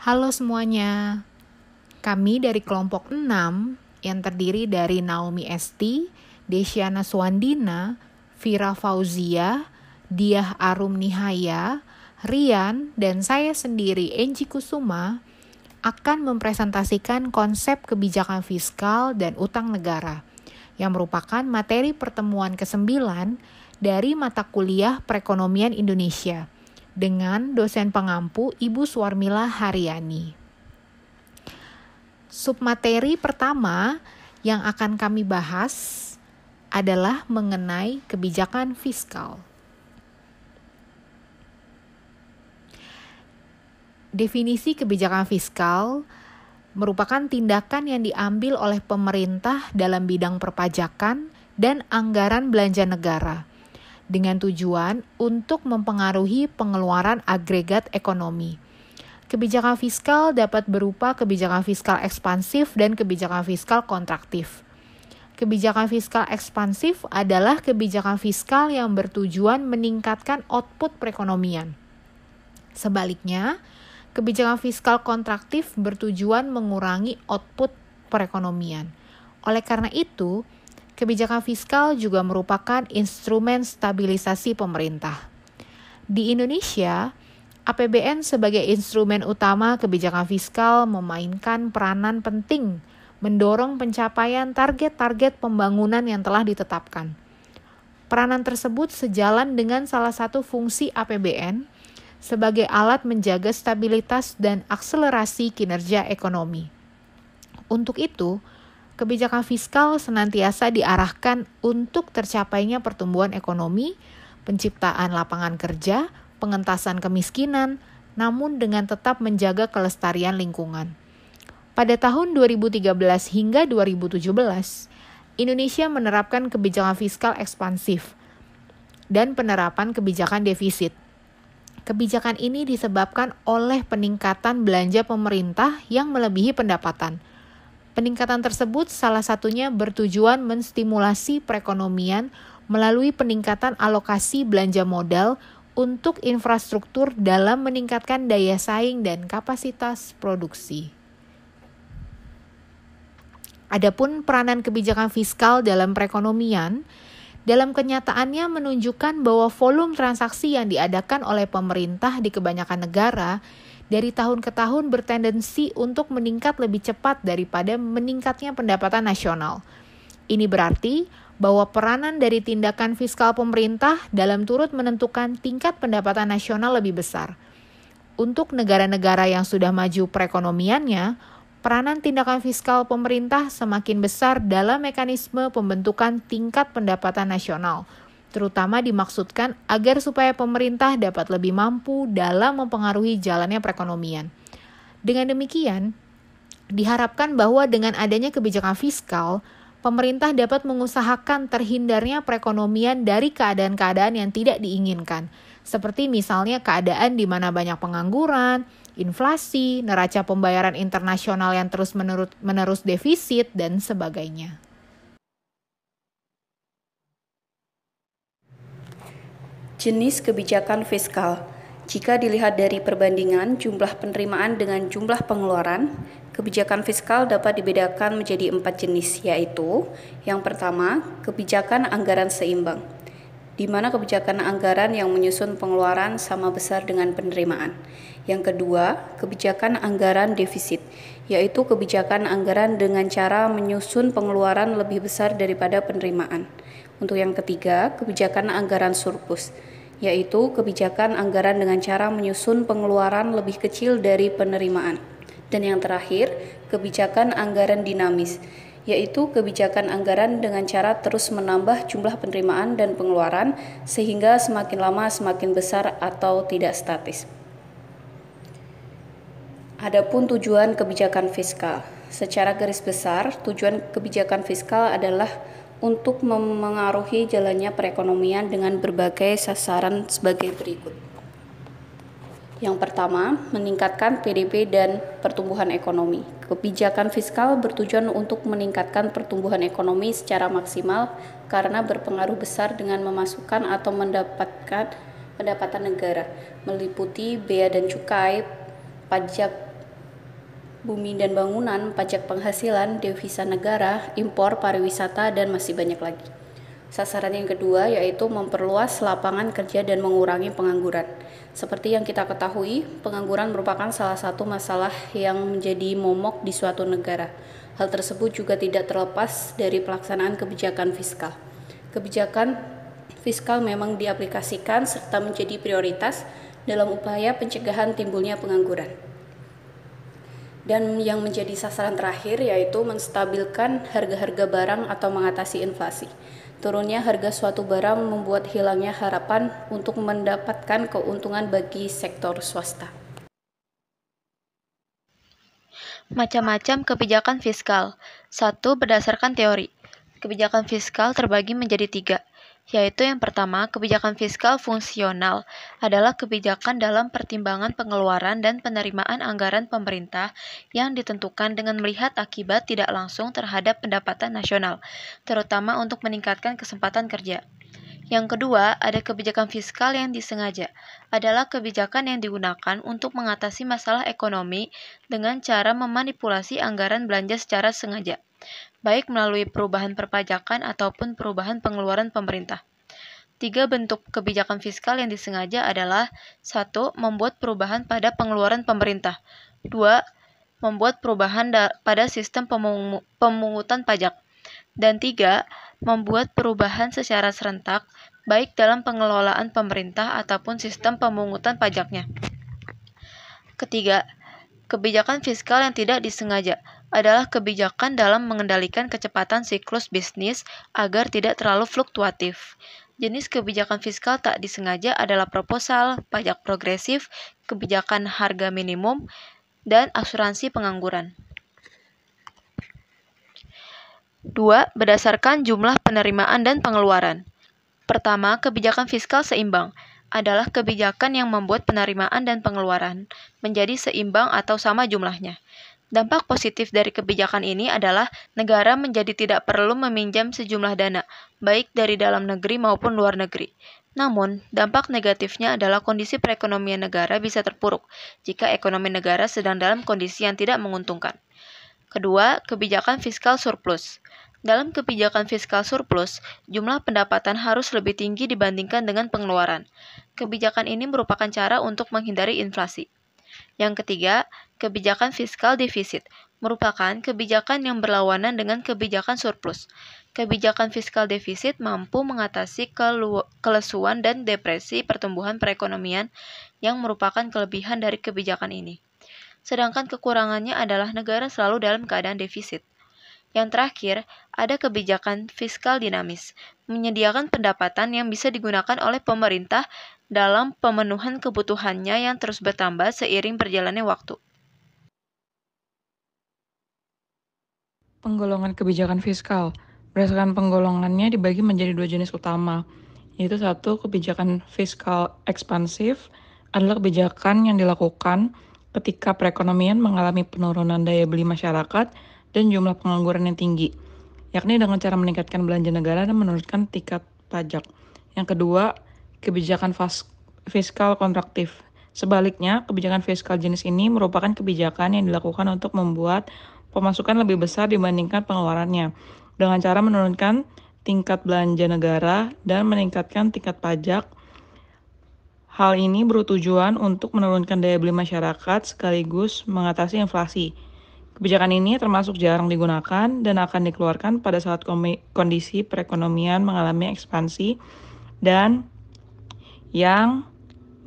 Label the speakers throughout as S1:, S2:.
S1: Halo semuanya. Kami dari kelompok 6 yang terdiri dari Naomi Esti, Desiana Swandina, Vira Fauzia, Diah Arum Nihaya, Rian, dan saya sendiri Enji Kusuma akan mempresentasikan konsep kebijakan fiskal dan utang negara yang merupakan materi pertemuan ke-9 dari mata kuliah perekonomian Indonesia dengan dosen pengampu Ibu Suarmila Haryani. Submateri pertama yang akan kami bahas adalah mengenai kebijakan fiskal. Definisi kebijakan fiskal merupakan tindakan yang diambil oleh pemerintah dalam bidang perpajakan dan anggaran belanja negara dengan tujuan untuk mempengaruhi pengeluaran agregat ekonomi. Kebijakan fiskal dapat berupa kebijakan fiskal ekspansif dan kebijakan fiskal kontraktif. Kebijakan fiskal ekspansif adalah kebijakan fiskal yang bertujuan meningkatkan output perekonomian. Sebaliknya, kebijakan fiskal kontraktif bertujuan mengurangi output perekonomian. Oleh karena itu, Kebijakan fiskal juga merupakan instrumen stabilisasi pemerintah. Di Indonesia, APBN sebagai instrumen utama kebijakan fiskal memainkan peranan penting mendorong pencapaian target-target pembangunan yang telah ditetapkan. Peranan tersebut sejalan dengan salah satu fungsi APBN sebagai alat menjaga stabilitas dan akselerasi kinerja ekonomi. Untuk itu, kebijakan fiskal senantiasa diarahkan untuk tercapainya pertumbuhan ekonomi, penciptaan lapangan kerja, pengentasan kemiskinan, namun dengan tetap menjaga kelestarian lingkungan. Pada tahun 2013 hingga 2017, Indonesia menerapkan kebijakan fiskal ekspansif dan penerapan kebijakan defisit. Kebijakan ini disebabkan oleh peningkatan belanja pemerintah yang melebihi pendapatan – Peningkatan tersebut salah satunya bertujuan menstimulasi perekonomian melalui peningkatan alokasi belanja modal untuk infrastruktur dalam meningkatkan daya saing dan kapasitas produksi. Adapun peranan kebijakan fiskal dalam perekonomian, dalam kenyataannya menunjukkan bahwa volume transaksi yang diadakan oleh pemerintah di kebanyakan negara dari tahun ke tahun bertendensi untuk meningkat lebih cepat daripada meningkatnya pendapatan nasional. Ini berarti bahwa peranan dari tindakan fiskal pemerintah dalam turut menentukan tingkat pendapatan nasional lebih besar. Untuk negara-negara yang sudah maju perekonomiannya, peranan tindakan fiskal pemerintah semakin besar dalam mekanisme pembentukan tingkat pendapatan nasional terutama dimaksudkan agar supaya pemerintah dapat lebih mampu dalam mempengaruhi jalannya perekonomian. Dengan demikian, diharapkan bahwa dengan adanya kebijakan fiskal, pemerintah dapat mengusahakan terhindarnya perekonomian dari keadaan-keadaan yang tidak diinginkan, seperti misalnya keadaan di mana banyak pengangguran, inflasi, neraca pembayaran internasional yang terus menerus
S2: defisit, dan sebagainya. Jenis kebijakan fiskal. Jika dilihat dari perbandingan jumlah penerimaan dengan jumlah pengeluaran, kebijakan fiskal dapat dibedakan menjadi empat jenis, yaitu yang pertama, kebijakan anggaran seimbang, di mana kebijakan anggaran yang menyusun pengeluaran sama besar dengan penerimaan. Yang kedua, kebijakan anggaran defisit, yaitu kebijakan anggaran dengan cara menyusun pengeluaran lebih besar daripada penerimaan. Untuk yang ketiga, kebijakan anggaran surplus yaitu kebijakan anggaran dengan cara menyusun pengeluaran lebih kecil dari penerimaan. Dan yang terakhir, kebijakan anggaran dinamis, yaitu kebijakan anggaran dengan cara terus menambah jumlah penerimaan dan pengeluaran sehingga semakin lama semakin besar atau tidak statis. Adapun tujuan kebijakan fiskal, secara garis besar, tujuan kebijakan fiskal adalah untuk memengaruhi jalannya perekonomian dengan berbagai sasaran sebagai berikut. Yang pertama, meningkatkan PDB dan pertumbuhan ekonomi. Kebijakan fiskal bertujuan untuk meningkatkan pertumbuhan ekonomi secara maksimal karena berpengaruh besar dengan memasukkan atau mendapatkan pendapatan negara, meliputi bea dan cukai, pajak bumi dan bangunan, pajak penghasilan, devisa negara, impor, pariwisata, dan masih banyak lagi. Sasaran yang kedua yaitu memperluas lapangan kerja dan mengurangi pengangguran. Seperti yang kita ketahui, pengangguran merupakan salah satu masalah yang menjadi momok di suatu negara. Hal tersebut juga tidak terlepas dari pelaksanaan kebijakan fiskal. Kebijakan fiskal memang diaplikasikan serta menjadi prioritas dalam upaya pencegahan timbulnya pengangguran. Dan yang menjadi sasaran terakhir yaitu menstabilkan harga-harga barang atau mengatasi inflasi. Turunnya harga suatu barang membuat hilangnya harapan untuk mendapatkan keuntungan bagi sektor swasta.
S3: Macam-macam kebijakan fiskal. Satu berdasarkan teori. Kebijakan fiskal terbagi menjadi tiga, yaitu yang pertama, kebijakan fiskal fungsional adalah kebijakan dalam pertimbangan pengeluaran dan penerimaan anggaran pemerintah yang ditentukan dengan melihat akibat tidak langsung terhadap pendapatan nasional, terutama untuk meningkatkan kesempatan kerja. Yang kedua, ada kebijakan fiskal yang disengaja, adalah kebijakan yang digunakan untuk mengatasi masalah ekonomi dengan cara memanipulasi anggaran belanja secara sengaja baik melalui perubahan perpajakan ataupun perubahan pengeluaran pemerintah. Tiga bentuk kebijakan fiskal yang disengaja adalah 1. Membuat perubahan pada pengeluaran pemerintah 2. Membuat perubahan pada sistem pemungutan pajak dan 3. Membuat perubahan secara serentak baik dalam pengelolaan pemerintah ataupun sistem pemungutan pajaknya. Ketiga, kebijakan fiskal yang tidak disengaja adalah kebijakan dalam mengendalikan kecepatan siklus bisnis agar tidak terlalu fluktuatif. Jenis kebijakan fiskal tak disengaja adalah proposal, pajak progresif, kebijakan harga minimum, dan asuransi pengangguran. 2. Berdasarkan jumlah penerimaan dan pengeluaran. Pertama, kebijakan fiskal seimbang adalah kebijakan yang membuat penerimaan dan pengeluaran menjadi seimbang atau sama jumlahnya. Dampak positif dari kebijakan ini adalah negara menjadi tidak perlu meminjam sejumlah dana, baik dari dalam negeri maupun luar negeri. Namun, dampak negatifnya adalah kondisi perekonomian negara bisa terpuruk jika ekonomi negara sedang dalam kondisi yang tidak menguntungkan. Kedua, kebijakan fiskal surplus. Dalam kebijakan fiskal surplus, jumlah pendapatan harus lebih tinggi dibandingkan dengan pengeluaran. Kebijakan ini merupakan cara untuk menghindari inflasi. Yang ketiga, kebijakan fiskal defisit merupakan kebijakan yang berlawanan dengan kebijakan surplus. Kebijakan fiskal defisit mampu mengatasi kelesuan dan depresi pertumbuhan perekonomian yang merupakan kelebihan dari kebijakan ini. Sedangkan kekurangannya adalah negara selalu dalam keadaan defisit. Yang terakhir, ada kebijakan fiskal dinamis, menyediakan pendapatan yang bisa digunakan oleh pemerintah dalam pemenuhan kebutuhannya yang terus bertambah seiring berjalannya waktu.
S4: Penggolongan kebijakan fiskal. Berdasarkan penggolongannya dibagi menjadi dua jenis utama, yaitu satu kebijakan fiskal ekspansif adalah kebijakan yang dilakukan ketika perekonomian mengalami penurunan daya beli masyarakat dan jumlah pengangguran yang tinggi, yakni dengan cara meningkatkan belanja negara dan menurunkan tingkat pajak. Yang kedua, kebijakan fiskal kontraktif. Sebaliknya, kebijakan fiskal jenis ini merupakan kebijakan yang dilakukan untuk membuat pemasukan lebih besar dibandingkan pengeluarannya dengan cara menurunkan tingkat belanja negara dan meningkatkan tingkat pajak. Hal ini bertujuan untuk menurunkan daya beli masyarakat sekaligus mengatasi inflasi. Kebijakan ini termasuk jarang digunakan dan akan dikeluarkan pada saat kondisi perekonomian mengalami ekspansi dan yang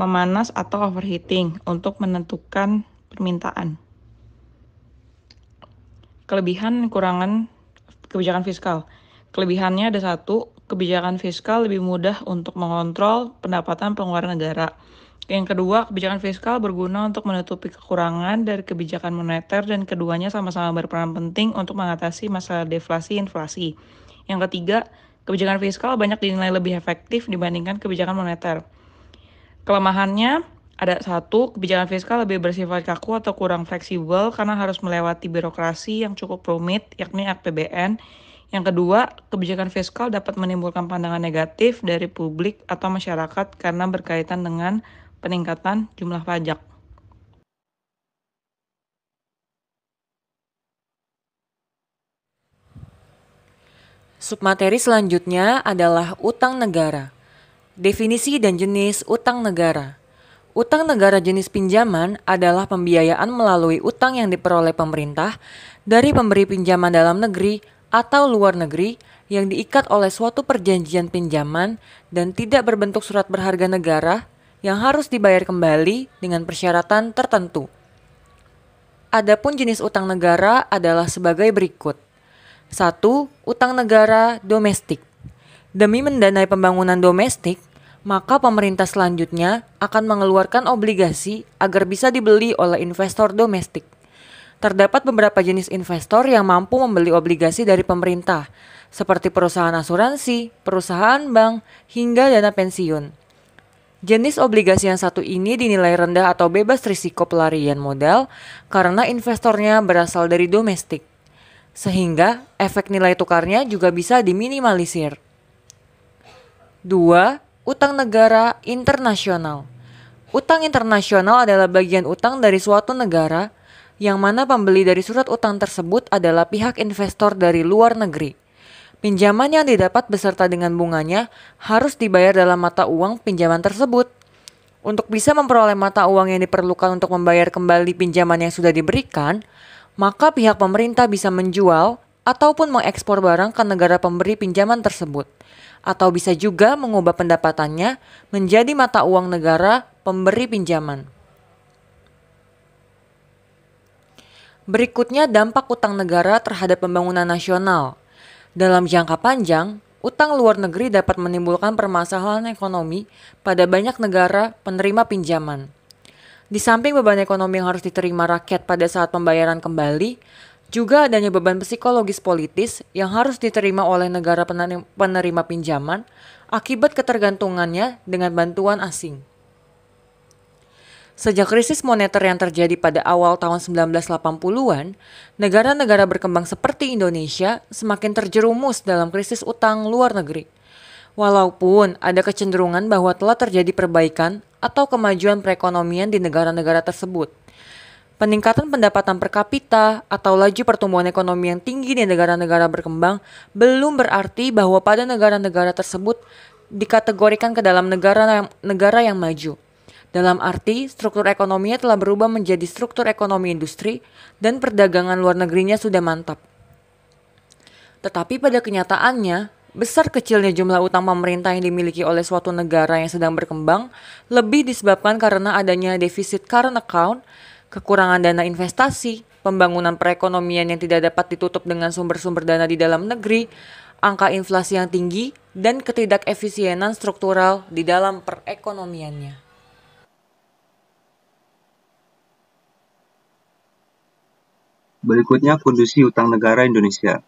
S4: memanas atau overheating untuk menentukan permintaan kelebihan kurangan kebijakan fiskal. Kelebihannya ada satu, kebijakan fiskal lebih mudah untuk mengontrol pendapatan pengeluaran negara. Yang kedua, kebijakan fiskal berguna untuk menutupi kekurangan dari kebijakan moneter dan keduanya sama-sama berperan penting untuk mengatasi masalah deflasi inflasi. Yang ketiga, kebijakan fiskal banyak dinilai lebih efektif dibandingkan kebijakan moneter. Kelemahannya, ada satu, kebijakan fiskal lebih bersifat kaku atau kurang fleksibel karena harus melewati birokrasi yang cukup rumit, yakni APBN. Yang kedua, kebijakan fiskal dapat menimbulkan pandangan negatif dari publik atau masyarakat karena berkaitan dengan peningkatan jumlah pajak.
S5: Submateri selanjutnya adalah utang negara. Definisi dan jenis utang negara. Utang negara jenis pinjaman adalah pembiayaan melalui utang yang diperoleh pemerintah dari pemberi pinjaman dalam negeri atau luar negeri yang diikat oleh suatu perjanjian pinjaman dan tidak berbentuk surat berharga negara yang harus dibayar kembali dengan persyaratan tertentu. Adapun jenis utang negara adalah sebagai berikut. 1. Utang negara domestik. Demi mendanai pembangunan domestik, maka pemerintah selanjutnya akan mengeluarkan obligasi agar bisa dibeli oleh investor domestik. Terdapat beberapa jenis investor yang mampu membeli obligasi dari pemerintah, seperti perusahaan asuransi, perusahaan bank, hingga dana pensiun. Jenis obligasi yang satu ini dinilai rendah atau bebas risiko pelarian modal karena investornya berasal dari domestik. Sehingga efek nilai tukarnya juga bisa diminimalisir. 2 utang negara internasional. Utang internasional adalah bagian utang dari suatu negara yang mana pembeli dari surat utang tersebut adalah pihak investor dari luar negeri. Pinjaman yang didapat beserta dengan bunganya harus dibayar dalam mata uang pinjaman tersebut. Untuk bisa memperoleh mata uang yang diperlukan untuk membayar kembali pinjaman yang sudah diberikan, maka pihak pemerintah bisa menjual ataupun mengekspor barang ke negara pemberi pinjaman tersebut atau bisa juga mengubah pendapatannya menjadi mata uang negara pemberi pinjaman. Berikutnya dampak utang negara terhadap pembangunan nasional. Dalam jangka panjang, utang luar negeri dapat menimbulkan permasalahan ekonomi pada banyak negara penerima pinjaman. Di samping beban ekonomi yang harus diterima rakyat pada saat pembayaran kembali, juga adanya beban psikologis politis yang harus diterima oleh negara penerima pinjaman akibat ketergantungannya dengan bantuan asing. Sejak krisis moneter yang terjadi pada awal tahun 1980-an, negara-negara berkembang seperti Indonesia semakin terjerumus dalam krisis utang luar negeri. Walaupun ada kecenderungan bahwa telah terjadi perbaikan atau kemajuan perekonomian di negara-negara tersebut. Peningkatan pendapatan per kapita atau laju pertumbuhan ekonomi yang tinggi di negara-negara berkembang belum berarti bahwa pada negara-negara tersebut dikategorikan ke dalam negara yang, negara yang maju. Dalam arti, struktur ekonominya telah berubah menjadi struktur ekonomi industri dan perdagangan luar negerinya sudah mantap. Tetapi pada kenyataannya, besar kecilnya jumlah utang pemerintah yang dimiliki oleh suatu negara yang sedang berkembang lebih disebabkan karena adanya defisit current account kekurangan dana investasi, pembangunan perekonomian yang tidak dapat ditutup dengan sumber-sumber dana di dalam negeri, angka inflasi yang tinggi, dan ketidakefisienan struktural di dalam perekonomiannya.
S6: Berikutnya kondisi utang negara Indonesia.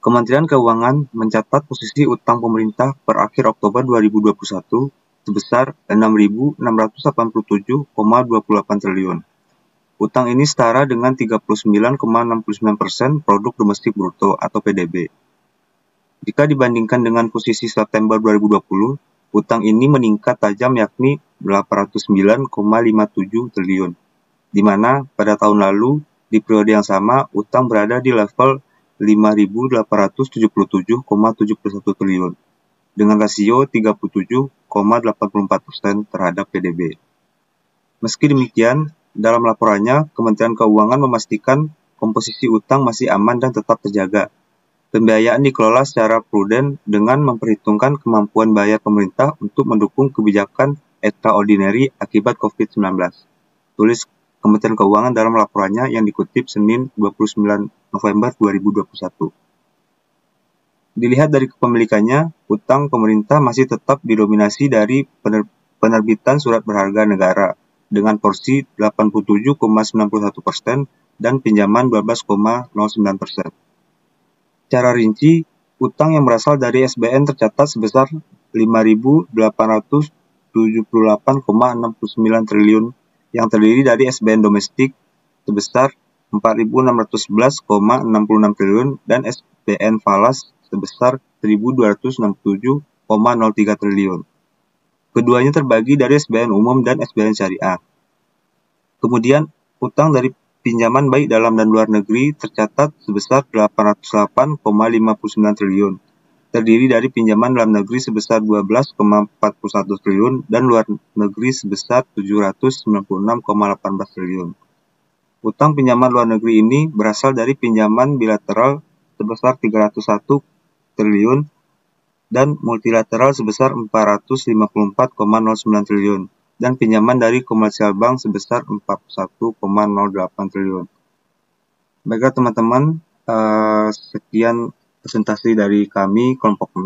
S6: Kementerian Keuangan mencatat posisi utang pemerintah per akhir Oktober 2021 sebesar 6.687,28 triliun Utang ini setara dengan 39,69% produk domestik bruto atau PDB. Jika dibandingkan dengan posisi September 2020, utang ini meningkat tajam yakni 809,57 triliun, di mana pada tahun lalu di periode yang sama utang berada di level 5.877,71 triliun dengan rasio 37,84% terhadap PDB. Meski demikian, dalam laporannya, Kementerian Keuangan memastikan komposisi utang masih aman dan tetap terjaga. Pembiayaan dikelola secara prudent dengan memperhitungkan kemampuan bayar pemerintah untuk mendukung kebijakan extraordinary akibat COVID-19. Tulis Kementerian Keuangan dalam laporannya yang dikutip Senin 29 November 2021. Dilihat dari kepemilikannya, utang pemerintah masih tetap didominasi dari penerbitan surat berharga negara dengan porsi 87,91 persen dan pinjaman 12,09 persen. Cara rinci, utang yang berasal dari SBN tercatat sebesar 5.878,69 triliun yang terdiri dari SBN domestik sebesar 4.611,66 triliun dan SBN falas sebesar 1.267,03 triliun. Keduanya terbagi dari SBN umum dan SBN syariah. Kemudian, utang dari pinjaman baik dalam dan luar negeri tercatat sebesar 808,59 triliun, terdiri dari pinjaman dalam negeri sebesar 12,41 triliun dan luar negeri sebesar 796,18 triliun. Utang pinjaman luar negeri ini berasal dari pinjaman bilateral sebesar 301 triliun dan multilateral sebesar 454,09 triliun dan pinjaman dari komersial bank sebesar 41,08 triliun. Baiklah teman-teman, uh, sekian presentasi dari kami kelompok 6.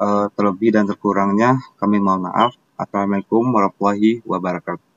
S6: Uh, eh, terlebih dan terkurangnya kami mohon maaf. Assalamualaikum warahmatullahi wabarakatuh.